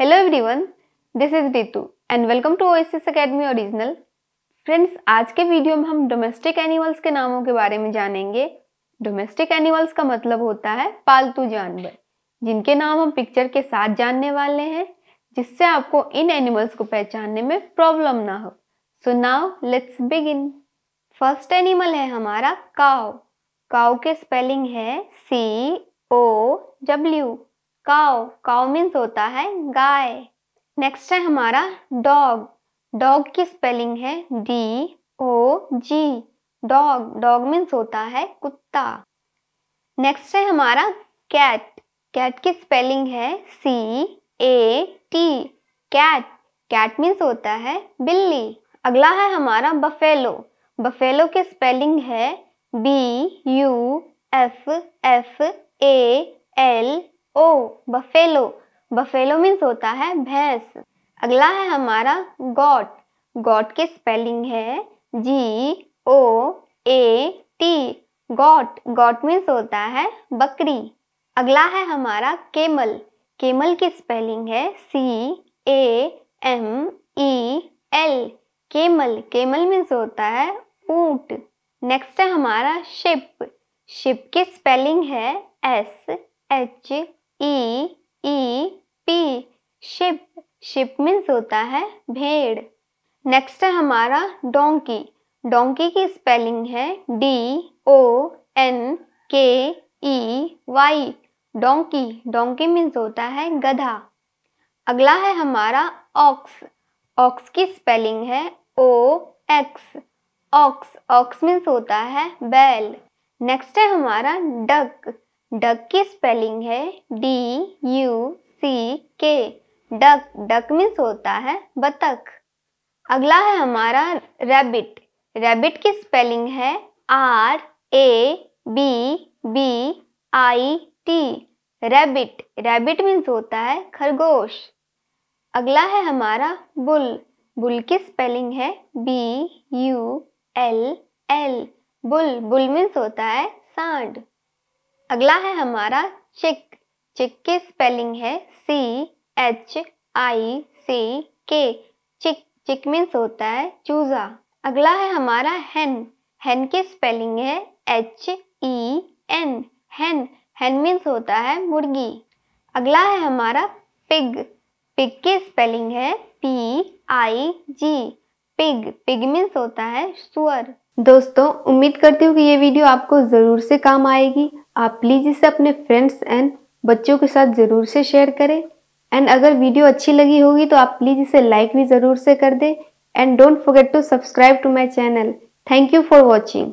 hello everyone this is Ritu and welcome to OSS academy original friends आज के video में हम डोमेस्टिक एनिमल्स के नामों के बारे में जानेंगे डोमेस्टिक एनिमल्स का मतलब होता है पालतू जानवर जिनके नाम हम पिक्चर के साथ जानने वाले हैं जिससे आपको इन एनिमल्स को पहचानने में प्रॉब्लम ना हो so now let's begin first animal है हमारा काव काव के स्पेलिंग है C O W cow cow means होता है गाय नेक्स्ट है हमारा डॉग डॉग की स्पेलिंग है D O G dog dog means होता है कुत्ता नेक्स्ट है हमारा कैट कैट की स्पेलिंग है C A T cat cat means होता है बिल्ली अगला है हमारा बफेलो बफेलो की स्पेलिंग है B U F F A L O buffalo buffalo means होता है भैंस अगला है हमारा गॉट गॉट की स्पेलिंग है G O A T goat goat means होता है बकरी अगला है हमारा केमल केमल की स्पेलिंग है C A M E L camel camel means होता है ऊंट नेक्स्ट है हमारा शिप शिप की स्पेलिंग है S H E E P sheep sheep means होता है भेड़ नेक्स्ट है हमारा डोंकी डोंकी की स्पेलिंग है D O N K E Y donkey donkey means होता है गधा अगला है हमारा ऑक्स ऑक्स की स्पेलिंग है O X ox ox means होता है बैल नेक्स्ट है हमारा डक डक की स्पेलिंग है D U C K duck duck means होता है बतख अगला है हमारा रैबिट रैबिट की स्पेलिंग है R A B B I T rabbit rabbit means होता है खरगोश अगला है हमारा बुल बुल की स्पेलिंग है B U L L bull bull means होता है सांड अगला है हमारा चिक चिक की स्पेलिंग है सी एच आई सी के चिक चिक मीन्स होता है चूजा अगला है हमारा हैन हैन की स्पेलिंग है H E N hen hen means होता है मुर्गी अगला है हमारा पिग पिग की स्पेलिंग है P I G pig pig means होता है सुअर दोस्तों उम्मीद करती हूँ कि ये वीडियो आपको ज़रूर से काम आएगी आप प्लीज़ इसे अपने फ्रेंड्स एंड बच्चों के साथ ज़रूर से शेयर करें एंड अगर वीडियो अच्छी लगी होगी तो आप प्लीज़ इसे लाइक भी ज़रूर से कर दें and don't forget to subscribe to my channel thank you for watching